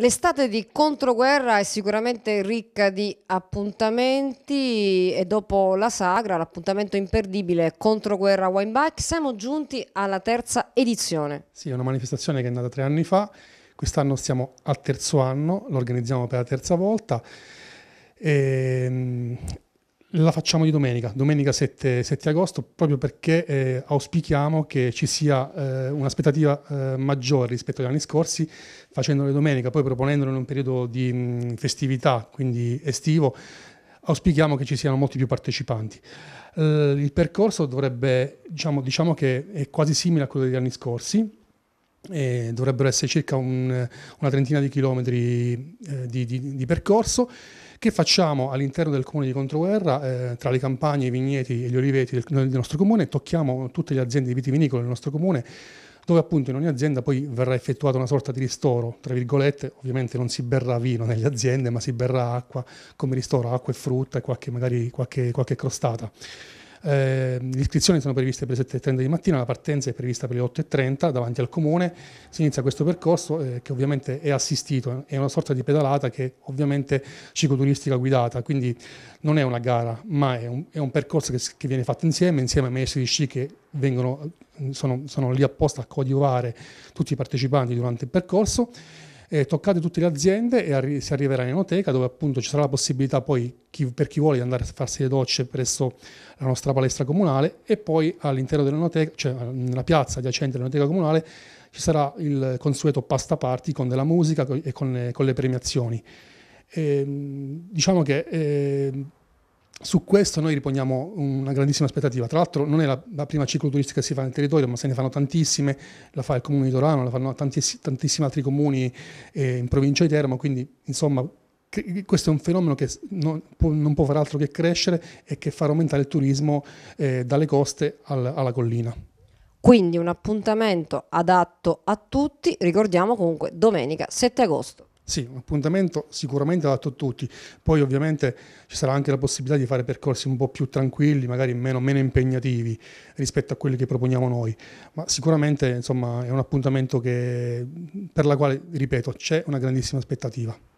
L'estate di controguerra è sicuramente ricca di appuntamenti e dopo la sagra, l'appuntamento imperdibile controguerra Wine Bike, siamo giunti alla terza edizione. Sì, è una manifestazione che è nata tre anni fa, quest'anno siamo al terzo anno, lo organizziamo per la terza volta. E ehm, la facciamo di domenica, domenica 7, 7 agosto, proprio perché eh, auspichiamo che ci sia eh, un'aspettativa eh, maggiore rispetto agli anni scorsi, facendole domenica, poi proponendolo in un periodo di mh, mm, festività, quindi estivo, auspichiamo che ci siano molti più partecipanti. Eh, il percorso dovrebbe, diciamo, diciamo che è quasi simile a quello degli anni scorsi, eh, dovrebbero essere circa un, una trentina di chilometri eh, di, di, di, percorso che facciamo all'interno del comune di Controguerra, eh, tra le campagne, i vigneti e gli oliveti del, del nostro comune, tocchiamo tutte le aziende di vitivinicolo del nostro comune, dove appunto in ogni azienda poi verrà effettuata una sorta di ristoro, tra virgolette, ovviamente non si berrà vino nelle aziende, ma si berrà acqua come ristoro, acqua e frutta e qualche, magari qualche, qualche crostata. Eh, le iscrizioni sono previste per le 7.30 di mattina, la partenza è prevista per le 8.30 davanti al comune. Si inizia questo percorso eh, che ovviamente è assistito, eh, è una sorta di pedalata che ovviamente cicloturistica guidata, quindi non è una gara, ma è un, è un percorso che, che, viene fatto insieme, insieme ai maestri di sci che vengono, sono, sono lì apposta a coadiuvare tutti i partecipanti durante il percorso. Eh, toccate tutte le aziende e arri- si arriverà in enoteca dove appunto ci sarà la possibilità poi chi, per chi vuole di andare a farsi le docce presso la nostra palestra comunale e poi all'interno dell'enoteca, cioè nella piazza adiacente all'enoteca comunale ci sarà il consueto pasta party con della musica e con le, con le premiazioni. E, ehm, diciamo che eh, su questo noi riponiamo una grandissima aspettativa. Tra l'altro non è la, la prima cicloturistica che si fa nel territorio, ma se ne fanno tantissime, la fa il comune di Torano, la fanno tantiss- tantissimi altri comuni eh, in provincia di Teramo, quindi insomma questo è un fenomeno che non può, non può, far altro che crescere e che farà aumentare il turismo eh, dalle coste al, alla collina. Quindi un appuntamento adatto a tutti, ricordiamo comunque domenica 7 agosto. Sì, un appuntamento sicuramente adatto a tutti, poi ovviamente ci sarà anche la possibilità di fare percorsi un po' più tranquilli, magari meno, meno impegnativi rispetto a quelli che proponiamo noi, ma sicuramente insomma, è un appuntamento che, per la quale, ripeto, c'è una grandissima aspettativa.